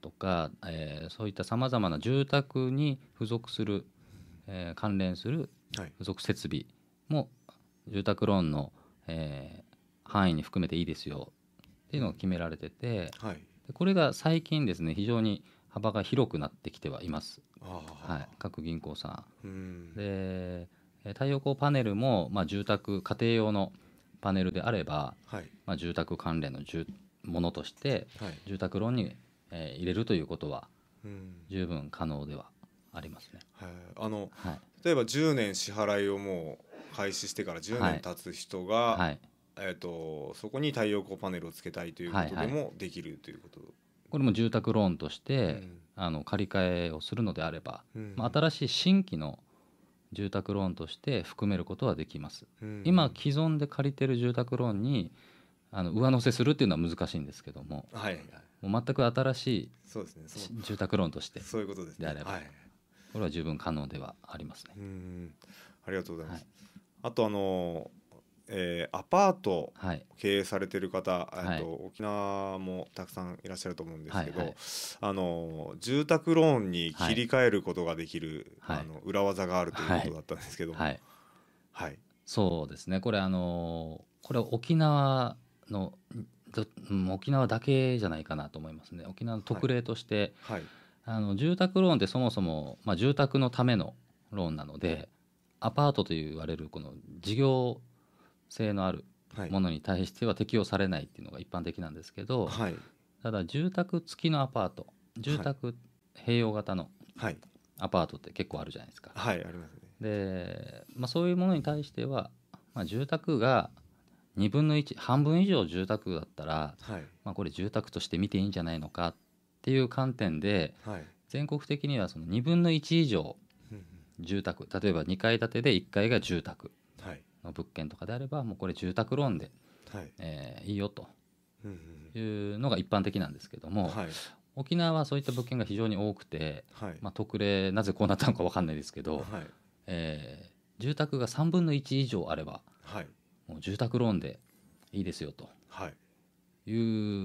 Speaker 2: とか、うん、えー、そういったさまざまな住宅に付属するえー、関連する付属設備も住宅ローンの、えー、範囲に含めていいですよっていうのが決められてて、はい、でこれが最近ですね非常に幅が広くなってきてはいます、はい、各銀行さん。で太陽光パネルも、まあ、住宅家庭用のパネルであれば、はい、まあ、住宅関連のものとして、住宅ローンに、えー、入れるということは十分可能では
Speaker 1: ありますね。あの、はい、例えば10年支払いをもう開始してから10年経つ人が、はい、えーと、そこに太陽光パネルをつけたいということでもできるということ、はいはい、
Speaker 2: これも住宅ローンとして、うん、あの借り換えをするのであれば、うん、まあ、新しい新規の住宅ローンとして含めることはできます、うん、今既存で借りてる住宅ローンにあの上乗せするっていうのは難しいんですけども,、はい、もう全く新しい
Speaker 1: そうです、ね、住宅ローンとしてそういうことです、ね、であれば。はいこれは十分可能ではありますね。ありがとうございます。はい、あとあのえー、アパート経営されてる方、はい、と沖縄もたくさんいらっしゃると思うんですけど、はいはい、あの住宅ローンに切り替えることができる、はい、あの裏技があるということだったんですけど、はい、はい、
Speaker 2: そうですねこれあのこれ沖縄の沖縄だけじゃないかなと思いますね沖縄の特例として、はい、あの住宅ローンってそもそも、まあ、住宅のためのローンなのでアパートと言われるこの事業性のあるものに対しては適用されないっていうのが一般的なんですけど、はい、ただ住宅付きのアパート住宅併用型のアパートって結構あるじゃないですか。はい、はい、ありますねで、まあ、そういうものに対しては、まあ、住宅が2分の1半分以上住宅だったら、はい、まあ、これ住宅として見ていいんじゃないのかっっていう観点で、はい、全国的にはその2分の1以上住宅例えば2階建てで1階が住宅の物件とかであればもうこれ住宅ローンで、はいえー、いいよというのが一般的なんですけども、はい、沖縄はそういった物件が非常に多くて、はいまあ、特例なぜこうなったのか分かんないですけど、はいえー、住宅が3分の1以上あれば、はい、もう住宅ローンでいいですよと。はいい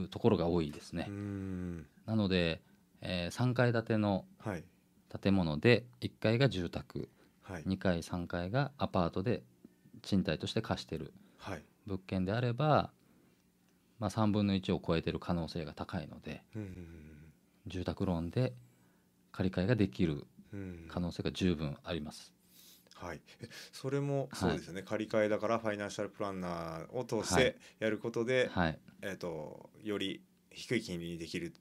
Speaker 2: うところが多いですね。うんなので、えー、3階建ての建物で1階が住宅、はい、2階3階がアパートで賃貸として貸してる、物件であれば、まあ、3分の1を超えてる可能性が高いので、うんうんうん、住宅ローンで借り換えができる可能性が十分あ
Speaker 1: ります。はい、それもそうですよね、はい、借り換えだからファイナンシャルプランナーを通してやることで、はい、えーとより低い金利にできる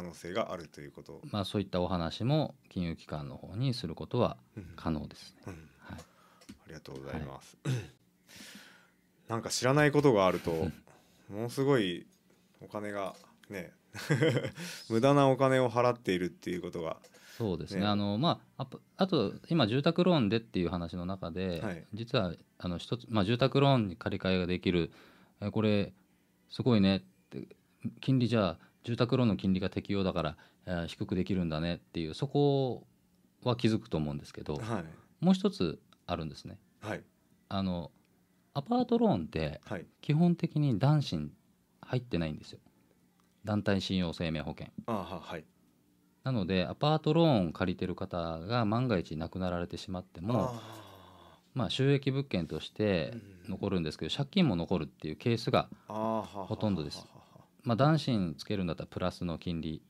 Speaker 1: 可能性があるということ、ま
Speaker 2: あ、そういったお話も金融
Speaker 1: 機関の方にすることは可能ですね。はい、ありがとうございます、はい、なんか知らないことがあると、ものすごいお金がね 無駄なお金を払っているっていうことがそうですね、ね、あ
Speaker 2: のまああと今住宅ローンでっていう話の中で、はい、実はあの一つ、まあ、住宅ローンに借り換えができるえこれすごいねって金利じゃあ住宅ローンの金利が適用だから、え低くできるんだねっていうそこは気づくと思うんですけど、はい、もう一つあるんですね。はい、あのアパートローンって基本的に男子入ってないんですよ団体信用生命保険はい、なのでアパートローン借りてる方が万が一亡くなられてしまってもまあ、収益物件として残るんですけど、うん、借金も残るっていうケースが
Speaker 1: ほと
Speaker 2: んどです。はははまあ、男子につけるんだったらプラスの金利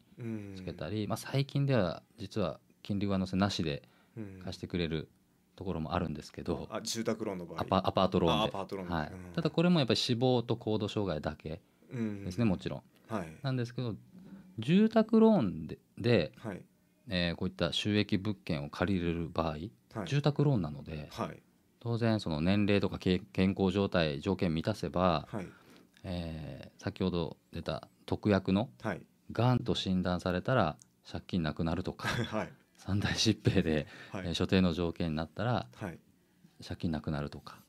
Speaker 2: つけたり、まあ、最近では実は金利上乗せなしで貸してくれるところもあるんですけど、あ
Speaker 1: 住宅ローンの場合アパ
Speaker 2: アパートローンでーンはい、ただこれもやっぱり死亡と高度障害だけですね、もちろん、はい、なんですけど住宅ローンでで、はいえー、こういった収益物件を借りれる場合、住宅ローンなので、はい、当然その年齢とか健康状態条件満たせば、はいえー、先ほど出た特約のがんと診断されたら借金なくなるとか、はい、三大疾病で、はい、えー、所定の条件になったら、はい、借金なくなるとか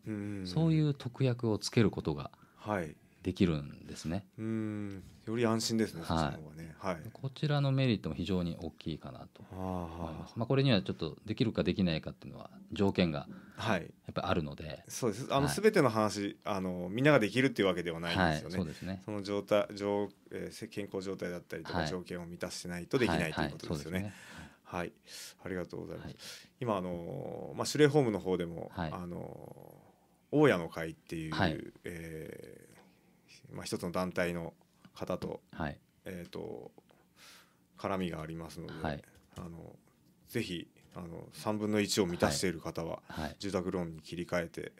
Speaker 2: そういう特約をつけることが、はい、できるんですね。
Speaker 1: うんより安心ですね、は
Speaker 2: い、ねはい、こちらのメリットも非常に大きいかなと思います。あまあ、これにはちょっとできるかできないかっていうのは条件がやっぱりあるので、はい、そ
Speaker 1: うですあの、すべての話あのみんなができるっていうわけではないんですよね。そうですねその状態状、えー、健康状態だったりとか条件を満たしてないとできないということですよね。はい、ありがとうございます。今あのまあシュレホームの方でも、あの大家の会っていう、はい、えーまあ、一つの団体の方と,、はいえーと、絡みがありますので、はい、あのぜひあの3分の1を満たしている方は、はい、住宅ローンに切り替えて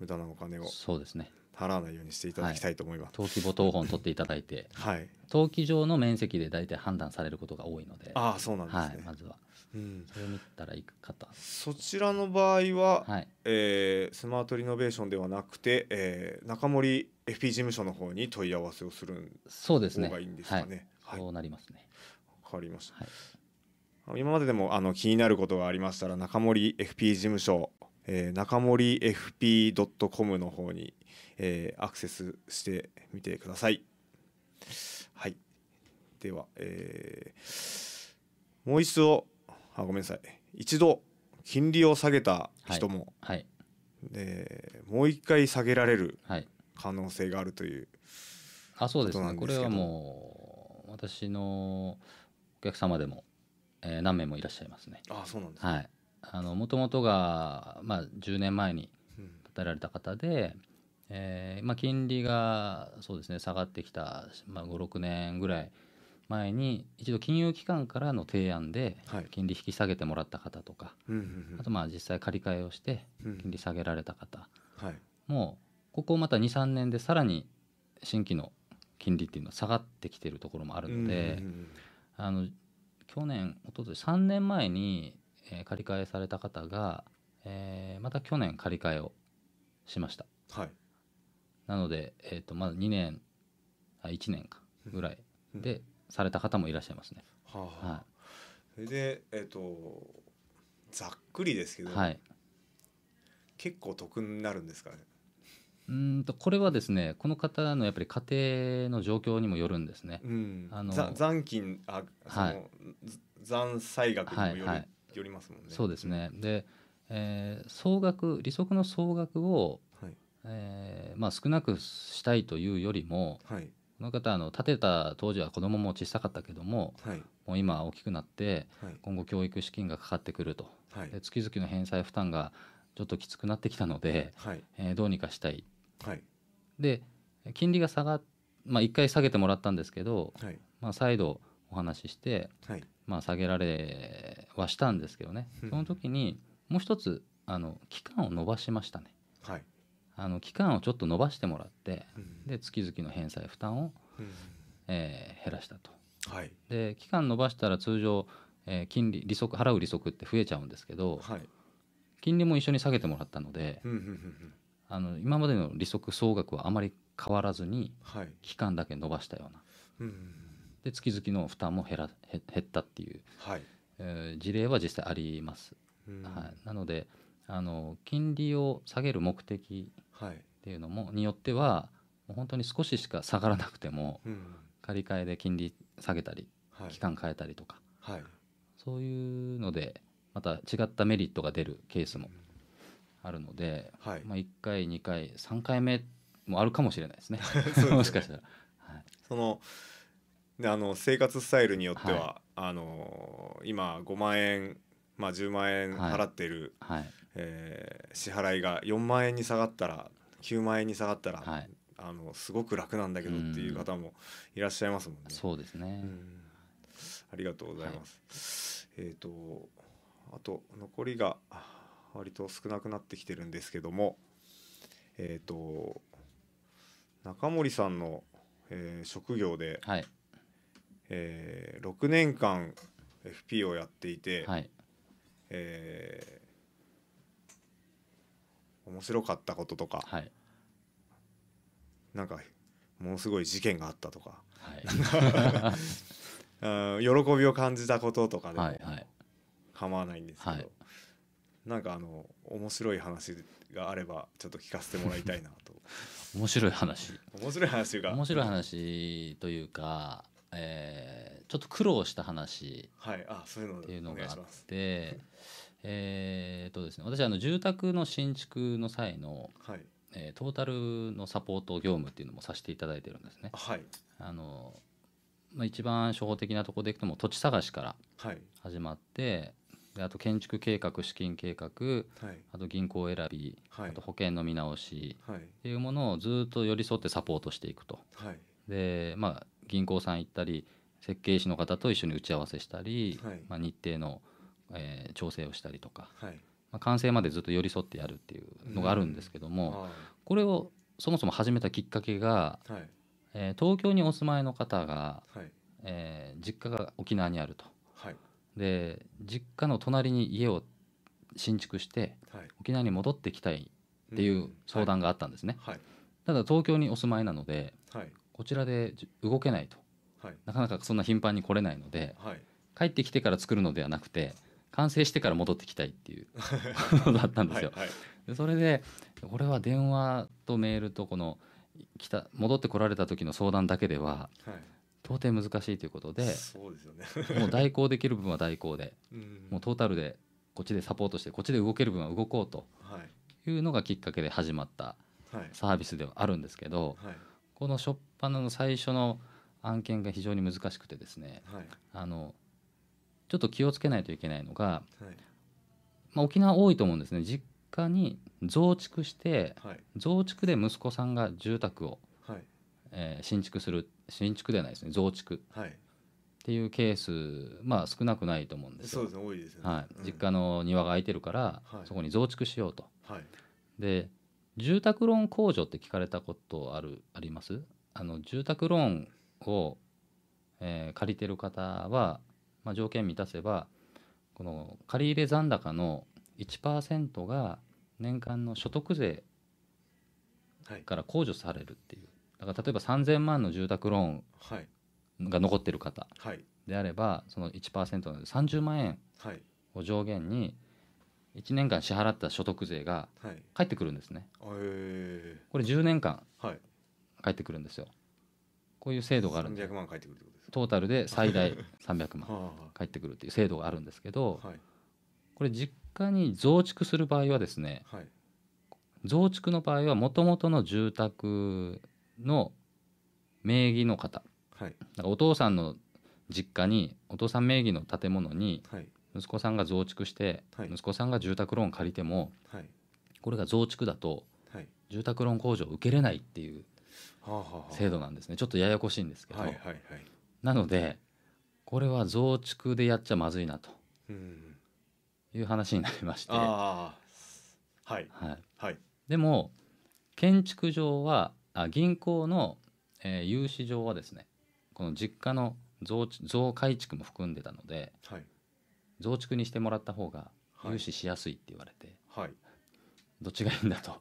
Speaker 1: 無駄なお金をそうですね払わないようにしていただきたいと思います。登記簿等本取っていただいて、
Speaker 2: はい、登記上の面積で大体判断されることが多いので、
Speaker 1: ああそうなんですね。はい、まずは、うん、それを見たらいく方。そちらの場合は、はい、えー、スマートリノベーションではなくて、えー、中森 FP 事務所の方に問い合わせをするそうですねがいいんですかね。はい、そうなりますね。わかりました。はい、今まででもあの気になることがありましたら中森 FP 事務所、えー、中森 FP ドットコムの方に、えー、アクセスしてみてください。はい。では、えー、もう一度あごめんなさい一度金利を下げた人も、はいはい、えー、もう一回下げられる、はい、可能性があるというあそうですねこれは
Speaker 2: もう私のお客様でも、えー、何名もいらっしゃいますね。あそうなんです、ね、はい、あの元々が、まあ、10年前に建てられた方で、うんえー、まあ、金利がそうですね下がってきた、まあ、56年ぐらい前に一度金融機関からの提案で金利引き下げてもらった方とか、はい、あとまあ実際借り換えをして金利下げられた方も、うここまた23年でさらに新規の金利っていうのは下がってきてるところもあるので、あの去年おととし3年前に、えー、借り換えされた方が、えー、また去年借り換えをしました、はい、なので、えーと、まだ2年あ1年かぐらいでされた方もいらっしゃいますね。はあ、はい、
Speaker 1: それで、えーとざっくりですけど、はい、結構得になるんですかね
Speaker 2: うんとこれはですねこの方のやっぱり家庭の状況にもよるんですね。うん、あの
Speaker 1: 残金あはい、残債額にもよはいはい、よりますもんね。そ
Speaker 2: うですね、うん、で、えー、総額利息の総額を、はいえーまあ、少なくしたいというよりも、はい、この方あの建てた当時は子供も小さかったけども,、はい、もう今大きくなって、はい、今後教育資金がかかってくると、はい、で月々の返済負担がちょっときつくなってきたので、はいえー、どうにかしたいはい、で金利が下がまあ、1回下げてもらったんですけど、はい、まあ、再度お話しして、はい、まあ、下げられはしたんですけどね、その時にもう一つあの期間を延ばしましたね、はい、あの期間をちょっと延ばしてもらって、うん、で月々の返済負担を、うん、えー、減らしたと、で期間延ばしたら通常、えー、金利利息払う利息って増えちゃうんですけど、金利も一緒に下げてもらったので、うん、あの今までの利息総額はあまり変わらずに、期間だけ延ばしたような、うん、で月々の負担も減ら減ったっていう、はいえー、事例は実際あります、はい、なのであの金利を下げる目的っていうのも、はい、によっては本当に少ししか下がらなくても、うん、借り換えで金利下げたり、はい、期間変えたりとか、はい、そういうのでまた違ったメリットが出るケースも、うんあるので、はい、まあ、1回2回3回目もあるかもしれないですね もしかしたら。
Speaker 1: はい、そのあの生活スタイルによっては、はい、あの今5万円、まあ、10万円払ってる、はい、えー、支払いが4万円に下がったら9万円に下がったら、はい、あのすごく楽なんだけどっていう方もいらっしゃいますもんね。うん、そうですねありがとうございます、えーと、とあと残りが割と少なくなってきてるんですけどもえっ、ー、と中森さんの、えー、職業で、はい、えー、6年間 FP をやっていて、はい、えー、面白かったこととか、はい、なんかものすごい事件があったとか、はい、喜びを感じたこととかでも構わないんですけど、はいはい、なんかあの面白い話があればちょっと聞かせてもらいたいなと
Speaker 2: 面白い話面白い話というか面白い話というか、えー、ちょっと苦労した話
Speaker 1: っていうのがあっ
Speaker 2: て、はい、えっとですね私あの住宅の新築の際の、はいえー、トータルのサポート業務っていうのもさせていただいてるんですね。はい、あのまあ、一番初歩的なところでいくとも土地探しから始まって、はいあと建築計画資金計画、はい、あと銀行選び、はい、あと保険の見直しっていうものをずっと寄り添ってサポートしていくと、はい、でまあ銀行さん行ったり設計士の方と一緒に打ち合わせしたり、まあ、日程の、えー、調整をしたりとか、まあ、完成までずっと寄り添ってやるっていうのがあるんですけども、これをそもそも始めたきっかけが、はい、えー、東京にお住まいの方が、はい、えー、実家が沖縄にあると。で実家の隣に家を新築して、はい、沖縄に戻ってきたいっていう相談があったんですね、はい、ただ東京にお住まいなので、はい、こちらで動けないと、なかなかそんな頻繁に来れないので、帰ってきてから作るのではなくて完成してから戻ってきたいっていうこだったんですよ。はいはい、でそれでこれは電話とメールとこの来た戻ってこられた時の相談だけでは、はい、到底難しいということでそうですよ、ね、もう代行できる分は代行で、もうトータルでこっちでサポートしてこっちで動ける分は動こうというのがきっかけで始まったサービスではあるんですけど、はい、この初っ端の最初の案件が非常に難しくてですね、はい、あのちょっと気をつけないといけないのが、はい、まあ、沖縄多いと思うんですね実家に増築して、増築で息子さんが住宅をえー、新築する新築ではないですね増築、はい、っていうケースまあ少なくないと思うんですよそうですね多いですね、はい、うん、実家の庭が空いてるから、はい、そこに増築しようと、はい、で住宅ローン控除って聞かれたことあるありますあの住宅ローンを、えー、借りてる方は、まあ、条件満たせばこの借り入れ残高の1%が年間の所得税から控除されるっていう、だから例えば3000万の住宅ローンが残ってる方であれば、その1%の30万円を上限に1年間支払った所得税が返ってくるんですね、
Speaker 1: はい、これ10年間返
Speaker 2: ってくるんですよ、こういう制度があるんで万
Speaker 1: 返ってくるってことですトータルで最大
Speaker 2: 300 万返ってくるっていう制度があるんですけど、はい、これ実家に増築する場合はですね、はい、増築の場合はもともとの住宅の名義の方、はい、だからお父さんの実家にお父さん名義の建物に息子さんが増築して、はい、息子さんが住宅ローン借りても、はい、これが増築だと、はい、住宅ローン控除を受けれないっていう制度なんですねちょっとややこしいんですけど、はいはいはい、なのでこれは増築でやっちゃまずいなという話になりまして、
Speaker 1: はいはい、
Speaker 2: でも建築上はあ銀行の、えー、融資上はですねこの実家の増増改築も含んでたので、はい、増築にしてもらった方が融資しやすいって言われて、はい、どっちがいいんだと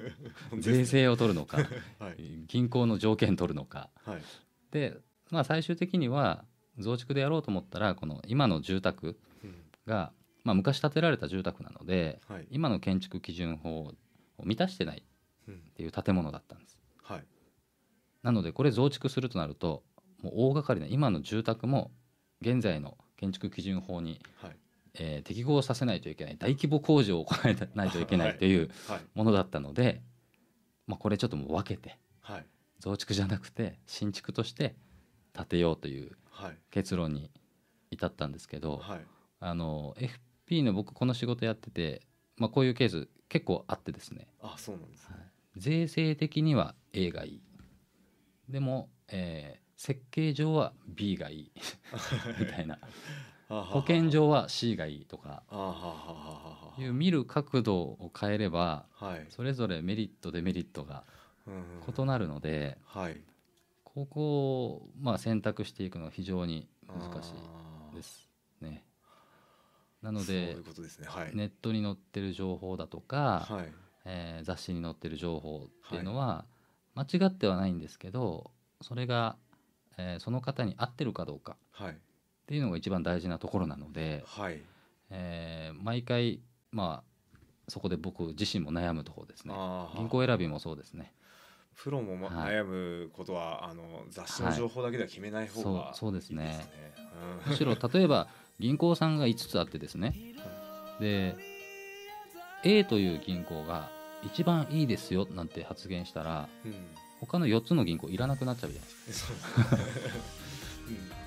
Speaker 1: 税制を取るのか、はい、銀
Speaker 2: 行の条件取るのか、はい、で、まあ、最終的には増築でやろうと思ったらこの今の住宅が、うん、まあ、昔建てられた住宅なので、はい、今の建築基準法を満たしてないっていう建物だったんです。なのでこれ増築するとなるともう大掛かりな今の住宅も現在の建築基準法に、はいえー、適合させないといけない大規模工事を行わないといけないというものだったので、はいはい、まあ、これちょっともう分けて、はい、増築じゃなくて新築として建てようという結論に至ったんですけど、あの FP の僕この仕事やってて、まあ、こういうケース結構あってですねあそうなんですね、税制的には A がいいでも、えー、設計上は B がいい みたいな保険上は C がいいとかいう見る角度を変えれば、それぞれメリットデメリットが異なるので、ここをまあ選択していくのは非常に難しいですね。なのでネットに載ってる情報だとか、え雑誌に載ってる情報っていうのは、間違ってはないんですけどそれが、えー、その方に合ってるかどうかっていうのが一番大事なところなので、はい、えー、毎回、まあ、そこで僕自身も悩むところですね銀行選びもそうですね。
Speaker 1: プロも、まはい、悩むことはあの雑誌の情報だけでは決めない方がいい、ねはい、そうですね、
Speaker 2: うん、むしろ例えば銀行さんが5つあってですねで A という銀行が一番いいですよなんて発言したら、うん、他の4つの銀行いらなくなっちゃうじゃない
Speaker 1: ですか。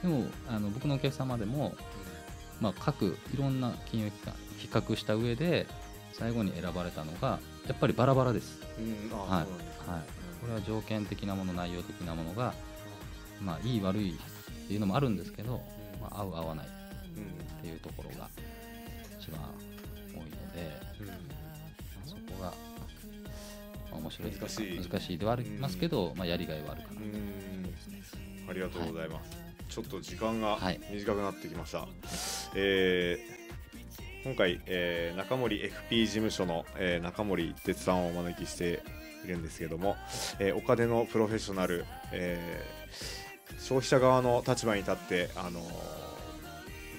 Speaker 2: でもあの僕のお客様でも、まあ、各いろんな金融機関比較した上で最後に選ばれたのがやっぱりバラバラです。はい、はい、これは条件的なもの内容的なものが、まあ、いい悪いっていうのもあるんですけど、まあ、合う合わないっていうところが一番多いので、まそこが面白い難しい難しいではありますけど、まあ、やりがいはあるかな
Speaker 1: ありがとうございます、はい、ちょっと時間が短くなってきました、はい、えー、今回、えー、中森 FP 事務所の、えー、中森哲さんをお招きしているんですけども、えー、お金のプロフェッショナル、えー、消費者側の立場に立って、あのー、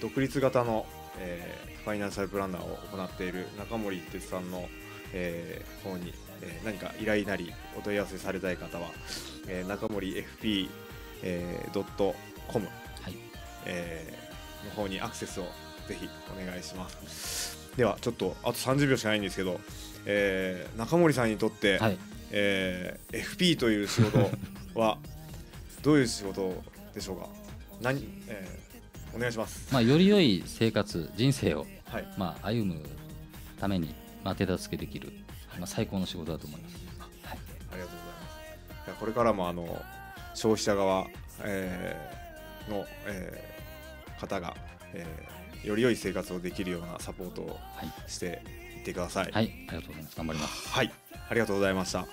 Speaker 1: 独立型の、えー、ファイナンシャルプランナーを行っている中森哲さんの、えー、方にえー、何か依頼なりお問い合わせされたい方は、えー、中森 FP.com、えー、はいえー、の方にアクセスをぜひお願いしますではちょっとあと30秒しかないんですけど、えー、中森さんにとって、はいえー、FP という仕事は どういう仕事でしょうか何、えー、お願いします、
Speaker 2: まあ、より良い生活人生を、はいまあ、歩むために、まあ、手助けできるまは最高の仕事だと思います。はい、ありがとう
Speaker 1: ございます。これからもあの消費者側、えー、の、えー、方が、えー、より良い生活をできるようなサポートをしていってください。はい、はい、ありがとうございます。頑張ります。はい、ありがとうございました。